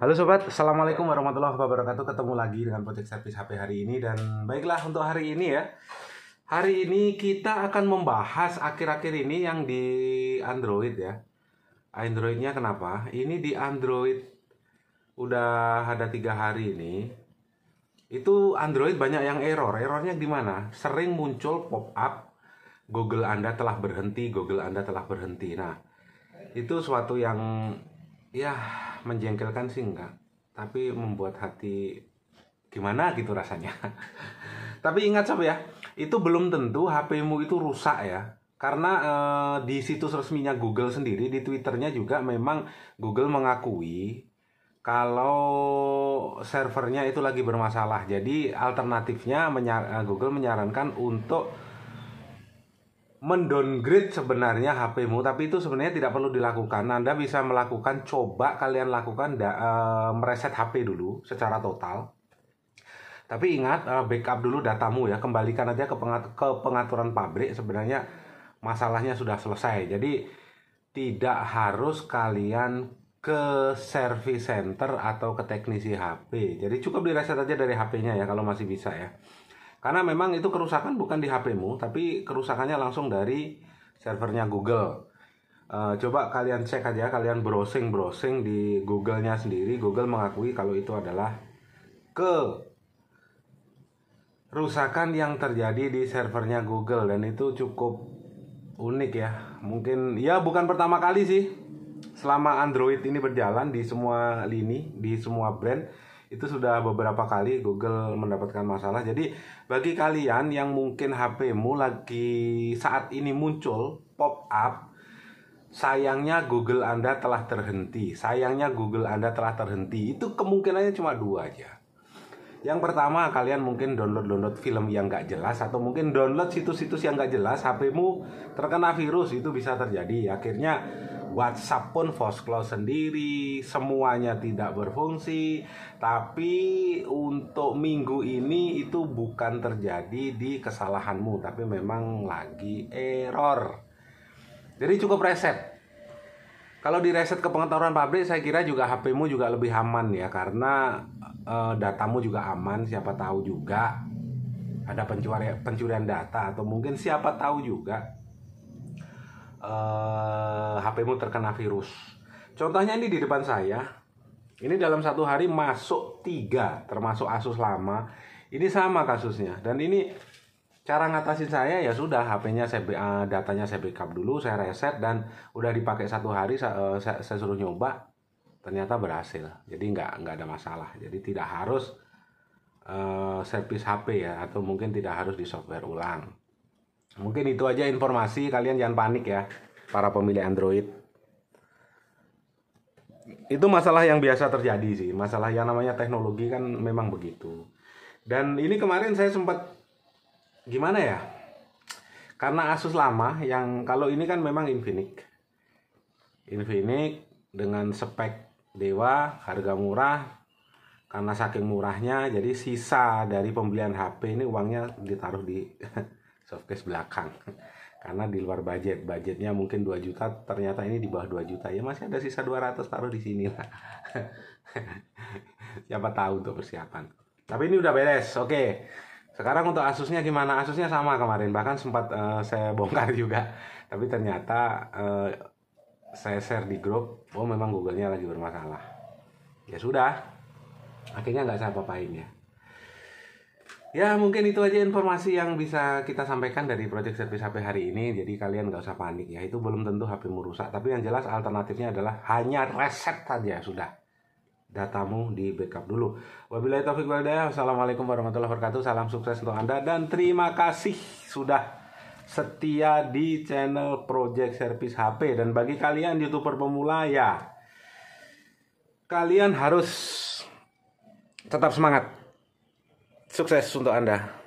Halo sobat, assalamualaikum warahmatullahi wabarakatuh. Ketemu lagi dengan Project Service HP hari ini dan baiklah untuk hari ini ya. Hari ini kita akan membahas akhir-akhir ini yang di Android ya. Androidnya kenapa? Ini di Android udah ada tiga hari ini. Itu Android banyak yang error. Errornya di mana? Sering muncul pop up Google Anda telah berhenti, Google Anda telah berhenti. Nah, itu suatu yang ya menjengkelkan sih enggak tapi membuat hati gimana gitu rasanya tapi ingat sob ya itu belum tentu HP-mu itu rusak ya karena e, di situs resminya Google sendiri di Twitternya juga memang Google mengakui kalau servernya itu lagi bermasalah jadi alternatifnya menyar Google menyarankan untuk mendowngrade sebenarnya HP-mu tapi itu sebenarnya tidak perlu dilakukan. Anda bisa melakukan coba kalian lakukan da, e, mereset HP dulu secara total. Tapi ingat e, backup dulu datamu ya, kembalikan aja ke, pengat ke pengaturan pabrik sebenarnya masalahnya sudah selesai. Jadi tidak harus kalian ke service center atau ke teknisi HP. Jadi cukup direset aja dari HP-nya ya kalau masih bisa ya. Karena memang itu kerusakan bukan di HP-mu, tapi kerusakannya langsung dari servernya Google. Uh, coba kalian cek aja, kalian browsing-browsing di Google-nya sendiri. Google mengakui kalau itu adalah ke rusakan yang terjadi di servernya Google dan itu cukup unik ya. Mungkin ya bukan pertama kali sih. Selama Android ini berjalan di semua lini, di semua brand itu sudah beberapa kali Google mendapatkan masalah. Jadi bagi kalian yang mungkin HP-mu lagi saat ini muncul pop up sayangnya Google Anda telah terhenti. Sayangnya Google Anda telah terhenti. Itu kemungkinannya cuma dua aja. Yang pertama kalian mungkin download-download film yang nggak jelas atau mungkin download situs-situs yang nggak jelas, HP-mu terkena virus itu bisa terjadi. Akhirnya WhatsApp pun force close sendiri, semuanya tidak berfungsi. Tapi untuk minggu ini itu bukan terjadi di kesalahanmu, tapi memang lagi error. Jadi cukup reset. Kalau di reset ke pengetahuan pabrik, saya kira juga HP-mu juga lebih aman ya, karena e, datamu juga aman. Siapa tahu juga ada pencurian pencurian data atau mungkin siapa tahu juga uh, eh, HP-mu terkena virus. Contohnya ini di depan saya. Ini dalam satu hari masuk tiga, termasuk Asus lama. Ini sama kasusnya. Dan ini cara ngatasin saya ya sudah HP-nya saya uh, datanya saya backup dulu, saya reset dan udah dipakai satu hari saya, uh, eh, saya, saya suruh nyoba ternyata berhasil. Jadi nggak nggak ada masalah. Jadi tidak harus uh, servis HP ya atau mungkin tidak harus di software ulang. Mungkin itu aja informasi, kalian jangan panik ya para pemilih Android. Itu masalah yang biasa terjadi sih, masalah yang namanya teknologi kan memang begitu. Dan ini kemarin saya sempat gimana ya? Karena Asus lama yang kalau ini kan memang Infinix. Infinix dengan spek dewa, harga murah, karena saking murahnya jadi sisa dari pembelian HP ini uangnya ditaruh di softcase belakang karena di luar budget budgetnya mungkin 2 juta ternyata ini di bawah 2 juta ya masih ada sisa 200 taruh di sini lah siapa tahu untuk persiapan tapi ini udah beres oke sekarang untuk asusnya gimana asusnya sama kemarin bahkan sempat uh, saya bongkar juga tapi ternyata uh, saya share di grup oh memang Google-nya lagi bermasalah ya sudah akhirnya nggak saya apa-apain ya Ya mungkin itu aja informasi yang bisa kita sampaikan dari Project Service HP hari ini Jadi kalian nggak usah panik ya Itu belum tentu HP merusak Tapi yang jelas alternatifnya adalah hanya reset saja sudah Datamu di backup dulu Wabillahi taufiq walhidayah Wassalamualaikum warahmatullahi wabarakatuh Salam sukses untuk Anda Dan terima kasih sudah setia di channel Project Service HP Dan bagi kalian youtuber pemula ya Kalian harus tetap semangat Sukses untuk Anda.